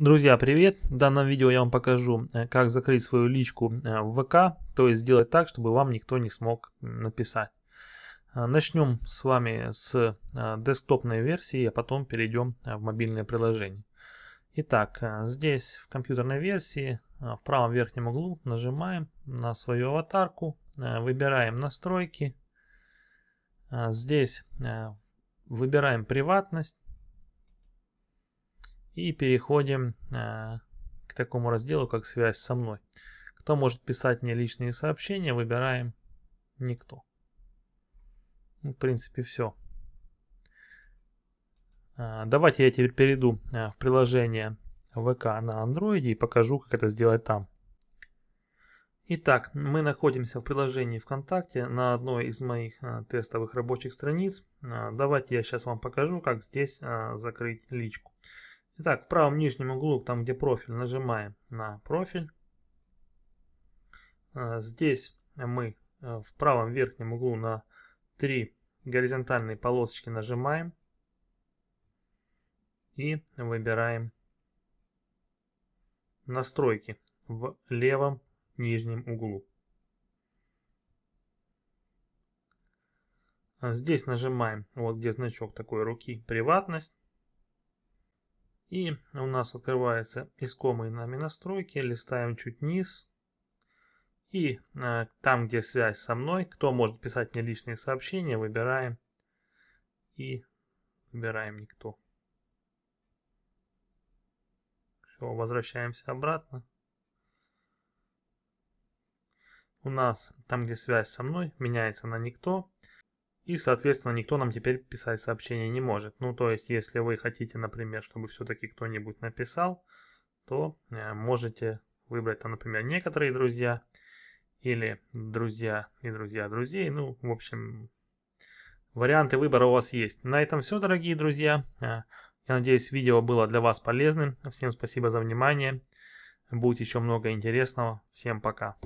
Друзья, привет! В данном видео я вам покажу, э, как закрыть свою личку э, в ВК, то есть сделать так, чтобы вам никто не смог написать. Э, начнем с вами с десктопной версии, а потом перейдем в мобильное приложение. Итак, здесь в компьютерной версии в правом верхнем углу нажимаем на свою аватарку, выбираем настройки. Здесь выбираем приватность. И переходим э, к такому разделу, как связь со мной. Кто может писать мне личные сообщения, выбираем никто. Ну, в принципе, все. А, давайте я теперь перейду а, в приложение ВК на Android и покажу, как это сделать там. Итак, мы находимся в приложении ВКонтакте на одной из моих тестовых рабочих страниц. Давайте я сейчас вам покажу, как здесь закрыть личку. Итак, в правом нижнем углу, там где профиль, нажимаем на профиль. Э, здесь мы э, в правом верхнем углу на три горизонтальные полосочки нажимаем и выбираем настройки в левом нижнем углу. Э, здесь нажимаем, вот где значок такой руки, приватность. И у нас открывается искомые нами настройки. Листаем чуть вниз. И э, там, где связь со мной, кто может писать мне личные сообщения, выбираем. И выбираем никто. Все, возвращаемся обратно. У нас там, где связь со мной, меняется на никто и, соответственно, никто нам теперь писать сообщения не может. Ну, то есть, если вы хотите, например, чтобы все-таки кто-нибудь написал, то э, можете выбрать, там, например, некоторые друзья или друзья и друзья друзей. Ну, в общем, варианты выбора у вас есть. На этом все, дорогие друзья. Э, я надеюсь, видео было для вас полезным. Всем спасибо за внимание. Будет еще много интересного. Всем пока.